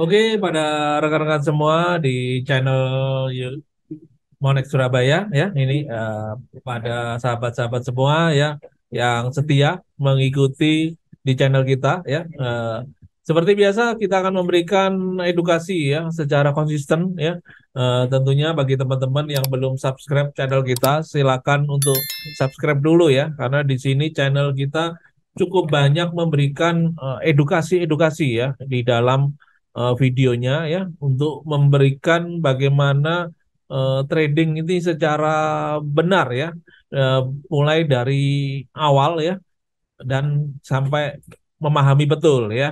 Oke, pada rekan-rekan semua di channel Monex Surabaya ya, ini uh, eh, pada sahabat-sahabat semua ya yang setia mengikuti di channel kita ya. Uh, seperti biasa kita akan memberikan edukasi ya secara konsisten ya. Uh, tentunya bagi teman-teman yang belum subscribe channel kita silakan untuk subscribe dulu ya karena di sini channel kita cukup banyak memberikan edukasi-edukasi uh, ya di dalam uh, videonya ya untuk memberikan bagaimana uh, trading ini secara benar ya uh, mulai dari awal ya dan sampai memahami betul ya.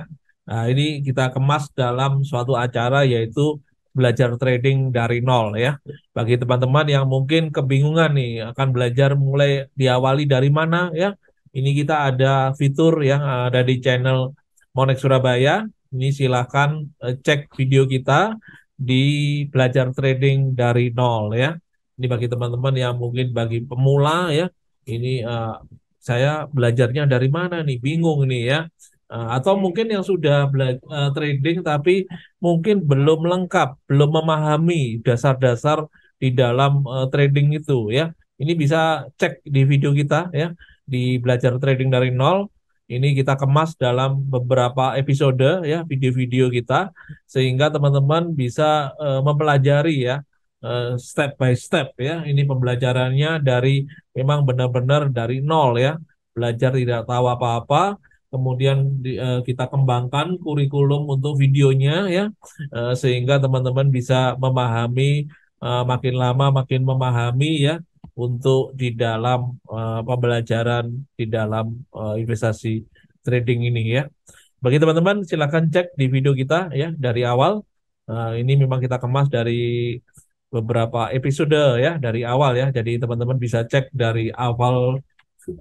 Nah, ini kita kemas dalam suatu acara yaitu belajar trading dari nol ya. Bagi teman-teman yang mungkin kebingungan nih akan belajar mulai diawali dari mana ya. Ini kita ada fitur yang ada di channel Monex Surabaya ini silahkan eh, cek video kita di belajar trading dari nol ya. Ini bagi teman-teman yang mungkin bagi pemula ya, ini uh, saya belajarnya dari mana nih, bingung nih ya. Eh, atau mungkin yang sudah uh, trading tapi mungkin belum lengkap, belum memahami dasar-dasar di dalam trading itu ya. Ini bisa cek di video kita ya di belajar trading dari nol ini kita kemas dalam beberapa episode ya video-video kita sehingga teman-teman bisa uh, mempelajari ya uh, step by step ya. Ini pembelajarannya dari memang benar-benar dari nol ya. Belajar tidak tahu apa-apa, kemudian di, uh, kita kembangkan kurikulum untuk videonya ya uh, sehingga teman-teman bisa memahami uh, makin lama makin memahami ya untuk di dalam uh, pembelajaran di dalam uh, investasi trading ini ya. Bagi teman-teman silahkan cek di video kita ya dari awal. Uh, ini memang kita kemas dari beberapa episode ya dari awal ya. Jadi teman-teman bisa cek dari awal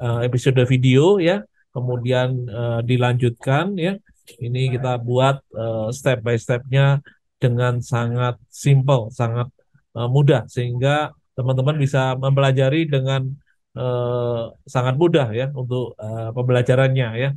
uh, episode video ya, kemudian uh, dilanjutkan ya. Ini kita buat uh, step by stepnya dengan sangat simple, sangat uh, mudah sehingga teman-teman bisa mempelajari dengan uh, sangat mudah ya untuk uh, pembelajarannya ya.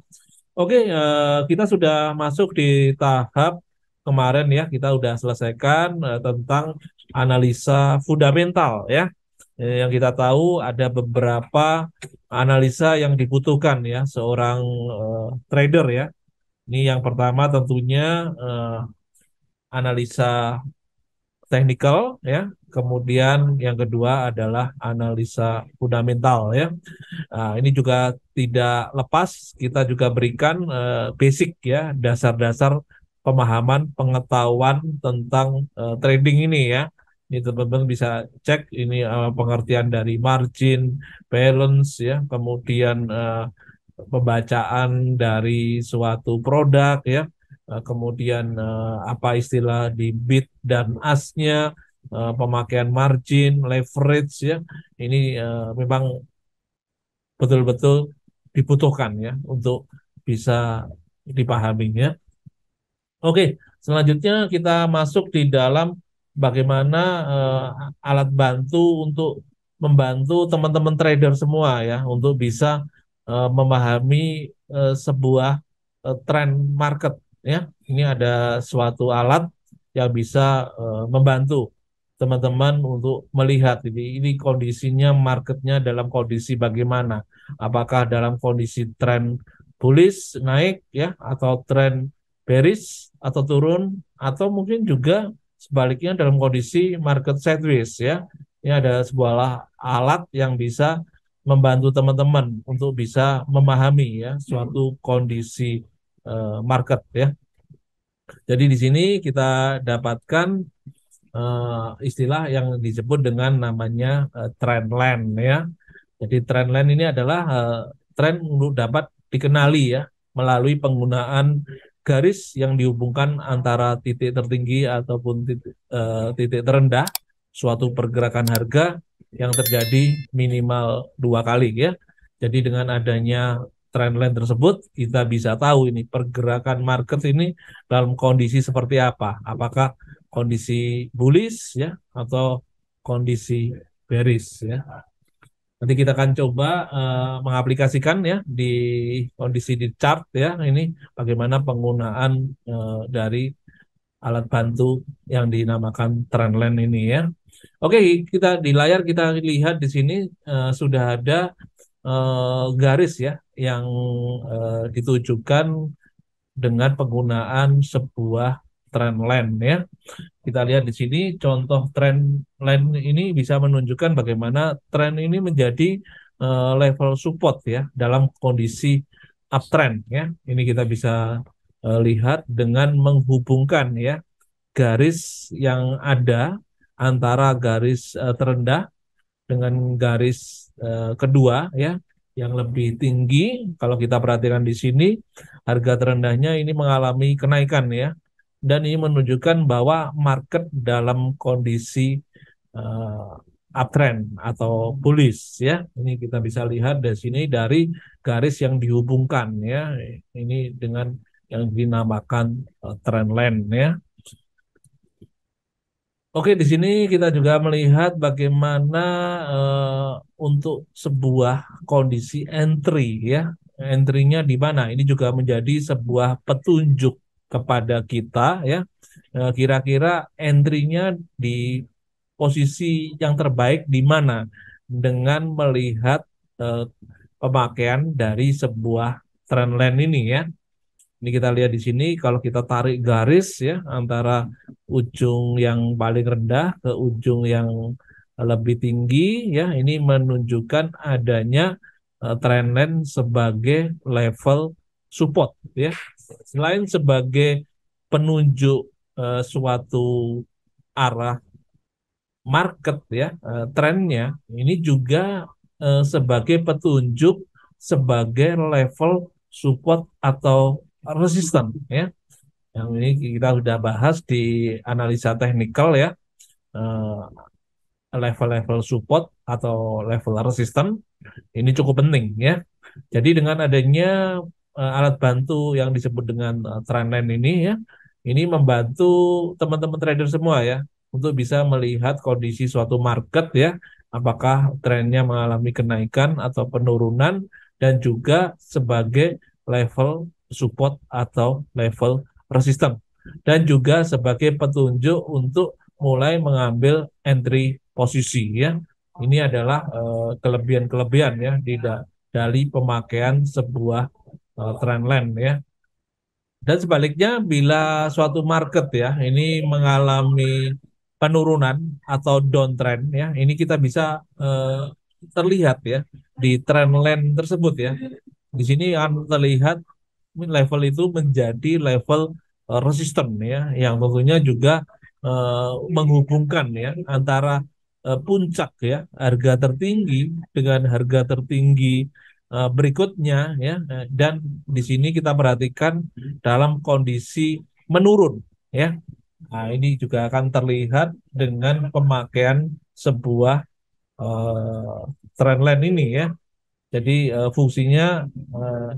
Oke, uh, kita sudah masuk di tahap kemarin ya kita sudah selesaikan uh, tentang analisa fundamental ya yang kita tahu ada beberapa analisa yang dibutuhkan ya seorang uh, trader ya. Ini yang pertama tentunya uh, analisa teknikal ya kemudian yang kedua adalah analisa fundamental ya nah, ini juga tidak lepas kita juga berikan uh, basic ya dasar-dasar pemahaman pengetahuan tentang uh, trading ini ya ini teman-teman bisa cek ini uh, pengertian dari margin, balance ya, kemudian uh, pembacaan dari suatu produk ya, Eh, kemudian uh, apa istilah di bid dan asnya uh, pemakaian margin leverage ya ini uh, memang betul-betul dibutuhkan ya untuk bisa dipahaminya oke selanjutnya kita masuk di dalam bagaimana uh, alat bantu untuk membantu teman-teman trader semua ya untuk bisa uh, memahami uh, sebuah uh, tren market ya ini ada suatu alat yang bisa uh, membantu teman-teman untuk melihat ini, ini kondisinya marketnya dalam kondisi bagaimana apakah dalam kondisi tren bullish naik ya atau tren bearish atau turun atau mungkin juga sebaliknya dalam kondisi market sideways ya ini ada sebuah alat yang bisa membantu teman-teman untuk bisa memahami ya suatu kondisi uh, market ya. Jadi di sini kita dapatkan uh, istilah yang disebut dengan namanya uh, trend line ya. Jadi trend line ini adalah uh, trend untuk dapat dikenali ya melalui penggunaan garis yang dihubungkan antara titik tertinggi ataupun titik, uh, titik terendah suatu pergerakan harga yang terjadi minimal dua kali ya. Jadi dengan adanya trendline tersebut kita bisa tahu ini pergerakan market ini dalam kondisi seperti apa apakah kondisi bullish ya atau kondisi bearish ya nanti kita akan coba uh, mengaplikasikan ya di kondisi di chart ya ini bagaimana penggunaan uh, dari alat bantu yang dinamakan trendline ini ya Oke, kita di layar kita lihat di sini uh, sudah ada uh, garis ya yang uh, ditujukan dengan penggunaan sebuah trend line ya. Kita lihat di sini contoh trend line ini bisa menunjukkan bagaimana trend ini menjadi uh, level support ya dalam kondisi uptrend ya. Ini kita bisa uh, lihat dengan menghubungkan ya garis yang ada antara garis uh, terendah dengan garis uh, kedua ya yang lebih tinggi. Kalau kita perhatikan di sini, harga terendahnya ini mengalami kenaikan ya. Dan ini menunjukkan bahwa market dalam kondisi uh, uptrend atau bullish ya. Ini kita bisa lihat di sini dari garis yang dihubungkan ya. Ini dengan yang dinamakan uh, trend line ya. Oke, di sini kita juga melihat bagaimana uh, untuk sebuah kondisi entry ya. Entry-nya di mana? Ini juga menjadi sebuah petunjuk kepada kita ya. Eh, kira-kira uh, entry-nya di posisi yang terbaik di mana dengan melihat uh, pemakaian dari sebuah trendline ini ya. Ini kita lihat di sini kalau kita tarik garis ya antara ujung yang paling rendah ke ujung yang lebih tinggi ya ini menunjukkan adanya uh, sebagai level support ya. Selain sebagai penunjuk uh, suatu arah market ya uh, eh, trennya ini juga uh, sebagai petunjuk sebagai level support atau resisten ya. Yang ini kita sudah bahas di analisa teknikal ya. Eh, level-level support atau level resisten ini cukup penting ya. Jadi dengan adanya eh, alat bantu yang disebut dengan eh, trendline ini ya, ini membantu teman-teman trader semua ya untuk bisa melihat kondisi suatu market ya, apakah trennya mengalami kenaikan atau penurunan dan juga sebagai level support atau level resisten dan juga sebagai petunjuk untuk mulai mengambil entry posisi ya. Ini adalah eh, kelebihan-kelebihan ya di dalih dari pemakaian sebuah uh, trend line ya. Dan sebaliknya bila suatu market ya ini mengalami penurunan atau downtrend ya, ini kita bisa eh, terlihat ya di trend line tersebut ya. Di sini akan terlihat level itu menjadi level uh, resisten ya yang tentunya juga uh, menghubungkan ya antara uh, puncak ya harga tertinggi dengan harga tertinggi uh, berikutnya ya dan di sini kita perhatikan dalam kondisi menurun ya nah, ini juga akan terlihat dengan pemakaian sebuah uh, trendline ini ya jadi uh, fungsinya uh,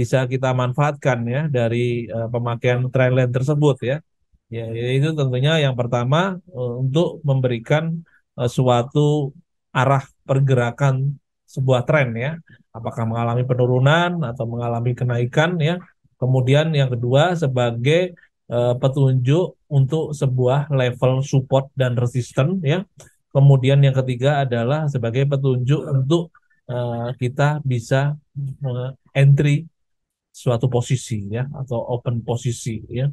bisa kita manfaatkan ya dari uh, pemakaian Trendline tersebut ya. Ya, itu tentunya yang pertama uh, untuk memberikan uh, suatu arah pergerakan sebuah tren ya, apakah mengalami penurunan atau mengalami kenaikan ya. Kemudian yang kedua sebagai uh, petunjuk untuk sebuah level support dan resisten ya. Kemudian yang ketiga adalah sebagai petunjuk untuk uh, kita bisa uh, entry suatu posisi ya atau open posisi ya.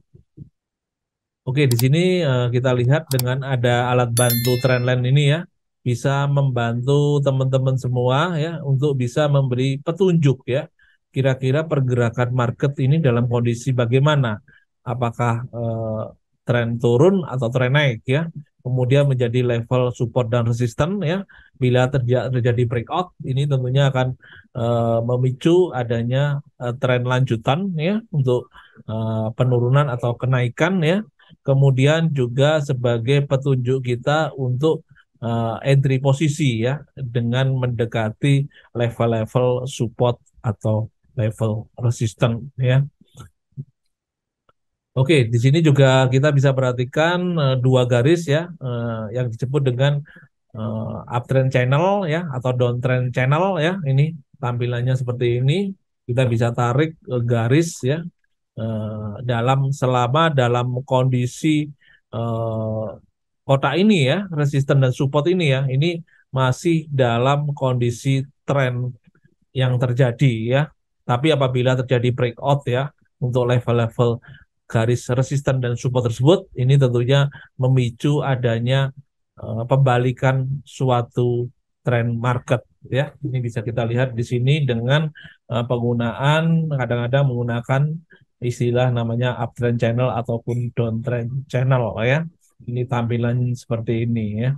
Oke, di sini uh, kita lihat dengan ada alat bantu trendline ini ya bisa membantu teman-teman semua ya untuk bisa memberi petunjuk ya kira-kira pergerakan market ini dalam kondisi bagaimana apakah uh, eh, tren turun atau tren naik ya kemudian menjadi level support dan resisten ya bila terjadi breakout ini tentunya akan uh, memicu adanya uh, tren lanjutan ya untuk uh, penurunan atau kenaikan ya kemudian juga sebagai petunjuk kita untuk uh, entry posisi ya dengan mendekati level-level support atau level resistance ya Oke, di sini juga kita bisa perhatikan uh, dua garis ya uh, yang disebut dengan uh, uptrend channel ya atau downtrend channel ya. Ini tampilannya seperti ini. Kita bisa tarik uh, garis ya uh, dalam selama dalam kondisi uh, kota ini ya, resisten dan support ini ya. Ini masih dalam kondisi trend yang terjadi ya. Tapi apabila terjadi breakout ya untuk level-level garis resisten dan support tersebut ini tentunya memicu adanya uh, pembalikan suatu tren market ya ini bisa kita lihat di sini dengan uh, penggunaan kadang-kadang menggunakan istilah namanya uptrend channel ataupun downtrend channel ya ini tampilan seperti ini ya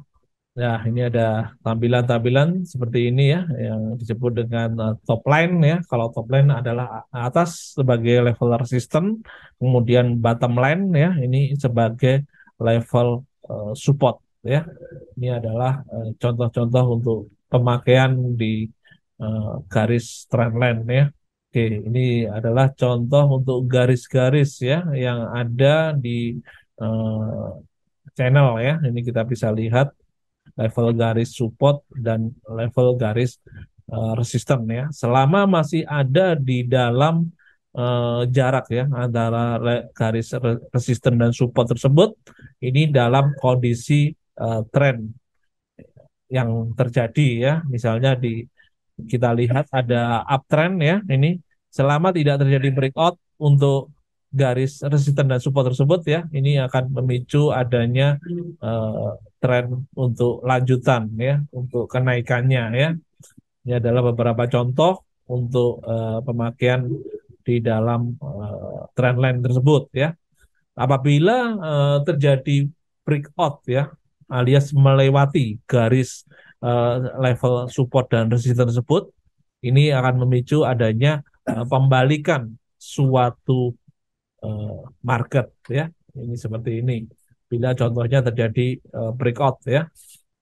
Nah, ini ada tampilan-tampilan seperti ini ya, yang disebut dengan eh, top line ya. Kalau top line adalah atas sebagai level resistance, kemudian bottom line ya, ini sebagai level uh, support ya. Ini adalah contoh eh, contoh-contoh untuk pemakaian di uh, garis line ya. Oke, ini adalah contoh untuk garis-garis ya yang ada di uh, channel ya. Ini kita bisa lihat level garis support dan level garis uh, resisten ya. Selama masih ada di dalam uh, jarak ya antara garis resisten dan support tersebut, ini dalam kondisi uh, tren yang terjadi ya. Misalnya di kita lihat ada uptrend ya ini selama tidak terjadi breakout untuk garis resisten dan support tersebut ya ini akan memicu adanya uh, tren untuk lanjutan ya untuk kenaikannya ya ini adalah beberapa contoh untuk uh, pemakaian di dalam uh, trend tersebut ya apabila uh, terjadi breakout ya alias melewati garis uh, level support dan resisten tersebut ini akan memicu adanya uh, pembalikan suatu uh, market ya ini seperti ini bila contohnya terjadi uh, breakout ya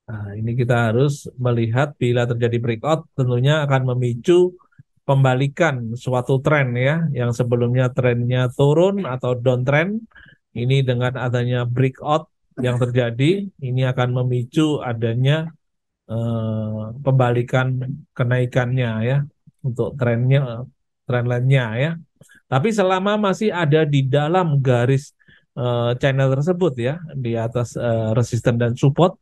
nah, ini kita harus melihat bila terjadi breakout tentunya akan memicu pembalikan suatu tren ya yang sebelumnya trennya turun atau downtrend ini dengan adanya breakout yang terjadi ini akan memicu adanya uh, pembalikan kenaikannya ya untuk trennya trennya ya tapi selama masih ada di dalam garis uh, channel tersebut ya, di atas uh, resisten dan support,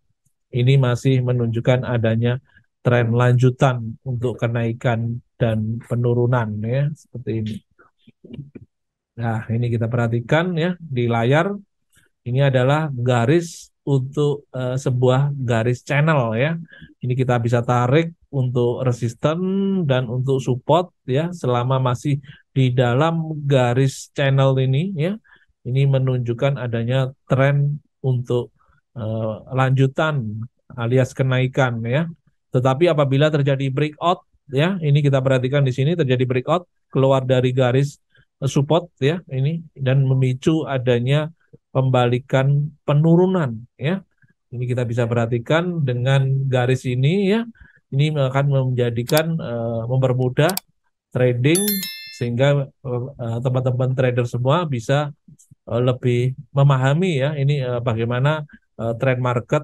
ini masih menunjukkan adanya tren lanjutan untuk kenaikan dan penurunan ya, seperti ini. Nah, ini kita perhatikan ya di layar. Ini adalah garis untuk uh, sebuah garis channel ya. Ini kita bisa tarik untuk resisten dan untuk support ya selama masih di dalam garis channel ini ya. Ini menunjukkan adanya tren untuk uh, lanjutan alias kenaikan ya. Tetapi apabila terjadi breakout ya, ini kita perhatikan di sini terjadi breakout keluar dari garis eh, support ya ini dan memicu adanya pembalikan penurunan ya. Ini kita bisa perhatikan dengan garis ini ya. Ini akan menjadikan uh, mempermudah trading sehingga eh, teman-teman uh, trader semua bisa uh, lebih memahami ya ini uh, bagaimana uh, trend market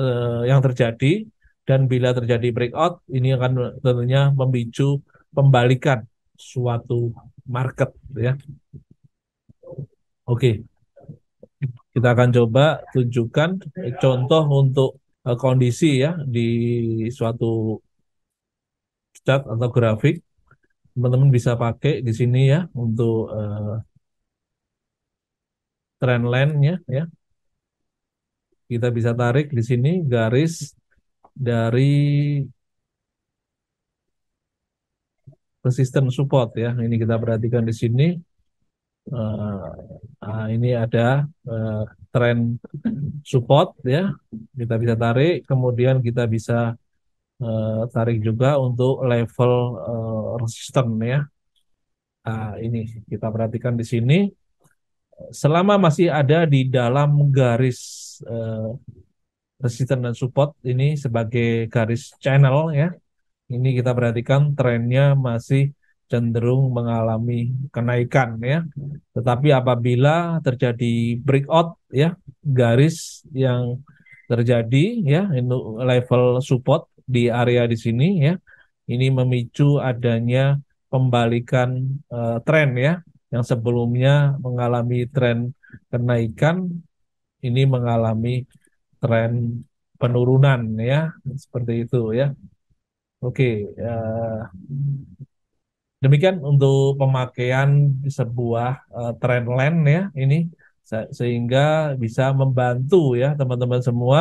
uh, yang terjadi dan bila terjadi breakout ini akan tentunya memicu pembalikan suatu market ya. Oke. Okay. Kita akan coba tunjukkan contoh untuk eh, kondisi ya di suatu chart atau grafik. Teman-teman bisa pakai di sini ya untuk uh, trend line-nya ya. Kita bisa tarik di sini garis dari persistent support ya. Ini kita perhatikan di sini uh, ini ada uh, tren support ya kita bisa tarik kemudian kita bisa uh, tarik juga untuk level uh, resisten ya Uh, ini kita perhatikan di sini selama masih ada di dalam garis uh, resisten dan support ini sebagai garis channel ya ini kita perhatikan trennya masih cenderung mengalami kenaikan ya. Tetapi apabila terjadi breakout ya garis yang terjadi ya level support di area di sini ya ini memicu adanya pembalikan uh, tren ya yang sebelumnya mengalami tren kenaikan ini mengalami tren penurunan ya seperti itu ya oke okay, uh, eh, Demikian untuk pemakaian sebuah uh, eh, line ya ini se sehingga bisa membantu ya teman-teman semua.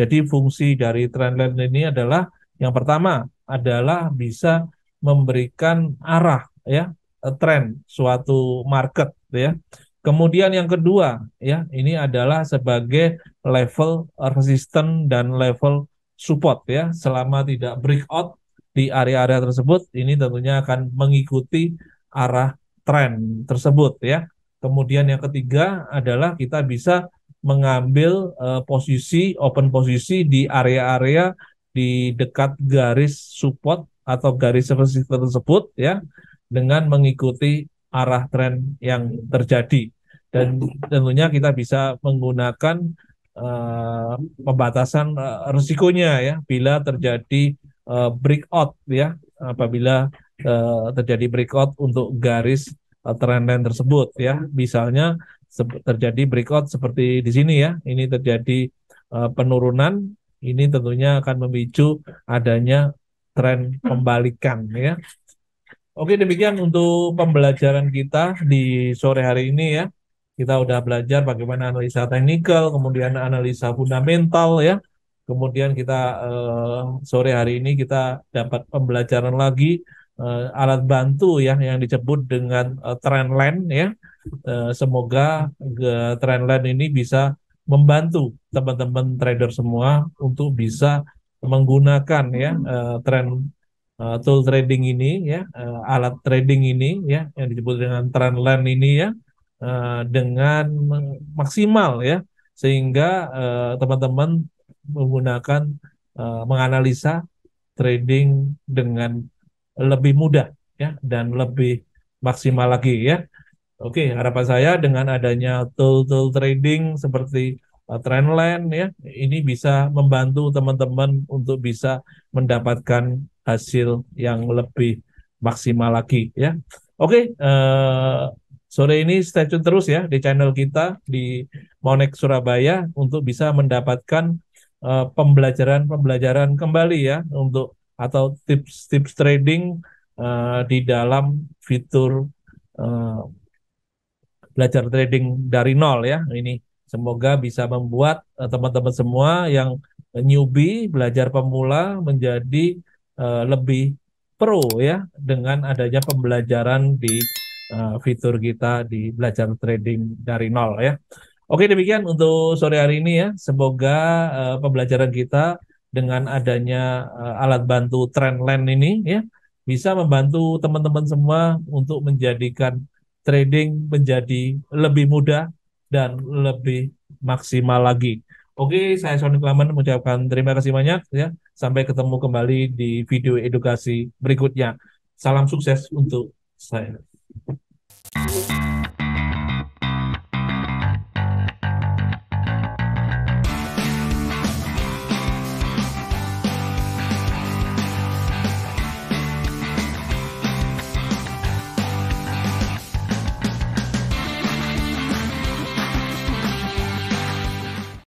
Jadi fungsi dari trend line ini adalah yang pertama adalah bisa memberikan arah ya eh, trend suatu market ya. Kemudian yang kedua ya ini adalah sebagai level resistance dan level support ya selama tidak breakout di area-area tersebut ini tentunya akan mengikuti arah tren tersebut ya. Kemudian yang ketiga adalah kita bisa mengambil uh, posisi open posisi di area-area di dekat garis support atau garis resistance tersebut ya dengan mengikuti arah tren yang terjadi dan tentunya kita bisa menggunakan uh, pembatasan uh, resikonya ya bila terjadi Eh, breakout ya apabila uh, terjadi breakout untuk garis uh, eh, trendline tersebut ya misalnya terjadi breakout seperti di sini ya ini terjadi uh, penurunan ini tentunya akan memicu adanya tren pembalikan ya Oke demikian untuk pembelajaran kita di sore hari ini ya kita udah belajar bagaimana analisa teknikal, kemudian analisa fundamental ya, kemudian kita uh, sore hari ini kita dapat pembelajaran lagi uh, alat bantu ya yang disebut dengan trend eh, trendline ya uh, semoga trend trendline ini bisa membantu teman-teman trader semua untuk bisa menggunakan ya uh, hmm. trend uh, tool trading ini ya uh, alat trading ini ya yang disebut dengan trendline ini ya uh, dengan maksimal ya sehingga teman-teman uh, teman -teman menggunakan uh, menganalisa trading dengan lebih mudah ya dan lebih maksimal lagi ya. Oke, harapan saya dengan adanya tool-tool trading seperti uh, Trendline ya, ini bisa membantu teman-teman untuk bisa mendapatkan hasil yang lebih maksimal lagi ya. Oke, uh, sore ini stay tune terus ya di channel kita di Monex Surabaya untuk bisa mendapatkan pembelajaran-pembelajaran eh, uh, kembali ya untuk atau tips-tips trading uh, di dalam fitur uh, belajar trading dari nol ya ini semoga bisa membuat teman-teman uh, semua yang newbie belajar pemula menjadi uh, lebih pro ya dengan adanya pembelajaran di uh, fitur kita di belajar trading dari nol ya. Oke, demikian untuk sore hari ini ya. Semoga uh, pembelajaran kita dengan adanya uh, alat bantu Trendline ini ya bisa membantu teman-teman semua untuk menjadikan trading menjadi lebih mudah dan lebih maksimal lagi. Oke, saya Sony Klaman mengucapkan terima kasih banyak ya. Sampai ketemu kembali di video edukasi berikutnya. Salam sukses untuk saya.